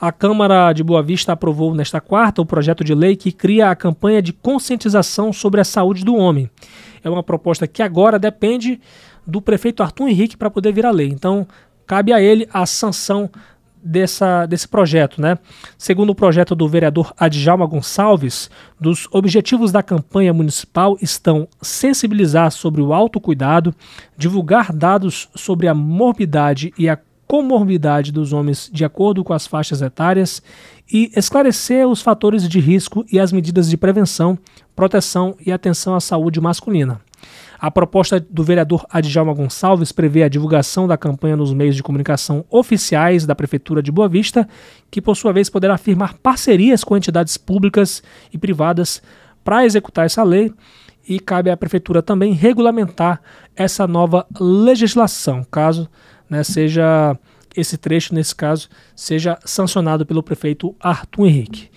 A Câmara de Boa Vista aprovou nesta quarta o projeto de lei que cria a campanha de conscientização sobre a saúde do homem. É uma proposta que agora depende do prefeito Arthur Henrique para poder vir a lei. Então, cabe a ele a sanção dessa, desse projeto, né? Segundo o projeto do vereador Adjalma Gonçalves, dos objetivos da campanha municipal estão sensibilizar sobre o autocuidado, divulgar dados sobre a morbidade e a comorbidade dos homens de acordo com as faixas etárias e esclarecer os fatores de risco e as medidas de prevenção, proteção e atenção à saúde masculina. A proposta do vereador Adjalma Gonçalves prevê a divulgação da campanha nos meios de comunicação oficiais da Prefeitura de Boa Vista, que por sua vez poderá firmar parcerias com entidades públicas e privadas para executar essa lei e cabe à Prefeitura também regulamentar essa nova legislação, caso né, seja esse trecho, nesse caso, seja sancionado pelo prefeito Arthur Henrique.